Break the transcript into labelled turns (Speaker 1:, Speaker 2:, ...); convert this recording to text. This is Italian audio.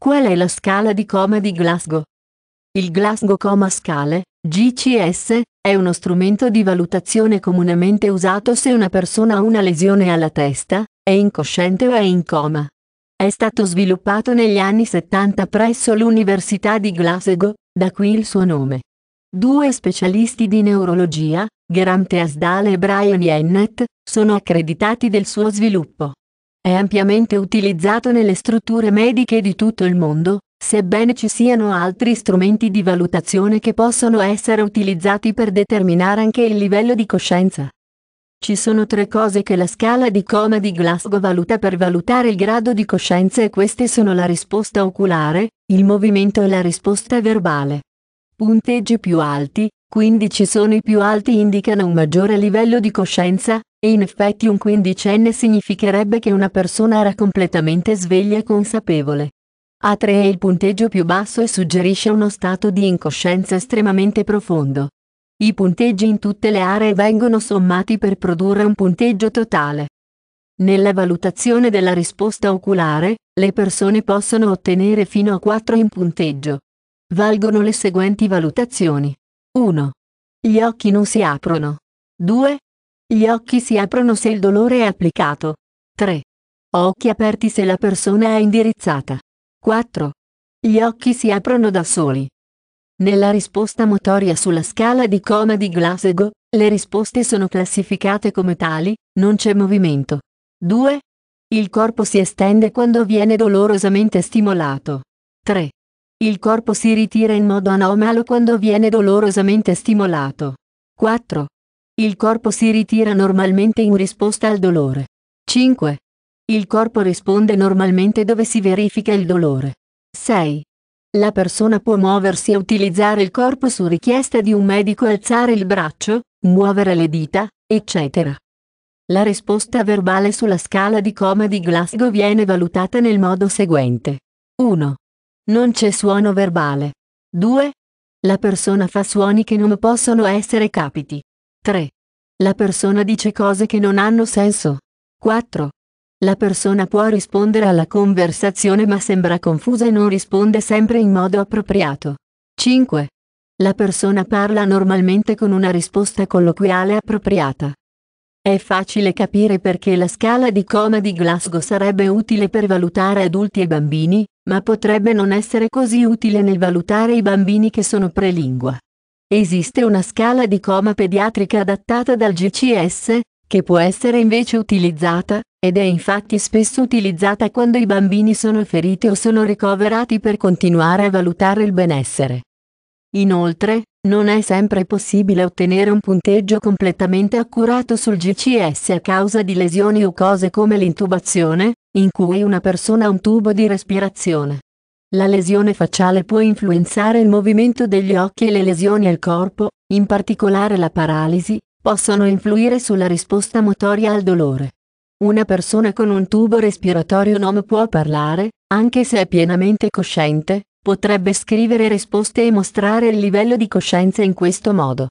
Speaker 1: Qual è la scala di coma di Glasgow? Il Glasgow Coma Scale, GCS, è uno strumento di valutazione comunemente usato se una persona ha una lesione alla testa, è incosciente o è in coma. È stato sviluppato negli anni 70 presso l'Università di Glasgow, da qui il suo nome. Due specialisti di neurologia, Geram Teasdale e Brian Yennett, sono accreditati del suo sviluppo è ampiamente utilizzato nelle strutture mediche di tutto il mondo, sebbene ci siano altri strumenti di valutazione che possono essere utilizzati per determinare anche il livello di coscienza. Ci sono tre cose che la scala di coma di Glasgow valuta per valutare il grado di coscienza e queste sono la risposta oculare, il movimento e la risposta verbale. Punteggi più alti, 15 sono i più alti indicano un maggiore livello di coscienza, e in effetti un quindicenne significherebbe che una persona era completamente sveglia e consapevole. A 3 è il punteggio più basso e suggerisce uno stato di incoscienza estremamente profondo. I punteggi in tutte le aree vengono sommati per produrre un punteggio totale. Nella valutazione della risposta oculare, le persone possono ottenere fino a 4 in punteggio. Valgono le seguenti valutazioni. 1. Gli occhi non si aprono. 2. Gli occhi si aprono se il dolore è applicato. 3. Occhi aperti se la persona è indirizzata. 4. Gli occhi si aprono da soli. Nella risposta motoria sulla scala di coma di Glasgow, le risposte sono classificate come tali, non c'è movimento. 2. Il corpo si estende quando viene dolorosamente stimolato. 3. Il corpo si ritira in modo anomalo quando viene dolorosamente stimolato. 4. Il corpo si ritira normalmente in risposta al dolore. 5. Il corpo risponde normalmente dove si verifica il dolore. 6. La persona può muoversi e utilizzare il corpo su richiesta di un medico, alzare il braccio, muovere le dita, eccetera. La risposta verbale sulla scala di coma di Glasgow viene valutata nel modo seguente. 1. Non c'è suono verbale. 2. La persona fa suoni che non possono essere capiti. 3. La persona dice cose che non hanno senso. 4. La persona può rispondere alla conversazione ma sembra confusa e non risponde sempre in modo appropriato. 5. La persona parla normalmente con una risposta colloquiale appropriata. È facile capire perché la scala di coma di Glasgow sarebbe utile per valutare adulti e bambini, ma potrebbe non essere così utile nel valutare i bambini che sono prelingua. Esiste una scala di coma pediatrica adattata dal GCS, che può essere invece utilizzata, ed è infatti spesso utilizzata quando i bambini sono feriti o sono ricoverati per continuare a valutare il benessere. Inoltre, non è sempre possibile ottenere un punteggio completamente accurato sul GCS a causa di lesioni o cose come l'intubazione, in cui una persona ha un tubo di respirazione. La lesione facciale può influenzare il movimento degli occhi e le lesioni al corpo, in particolare la paralisi, possono influire sulla risposta motoria al dolore. Una persona con un tubo respiratorio non può parlare, anche se è pienamente cosciente, potrebbe scrivere risposte e mostrare il livello di coscienza in questo modo.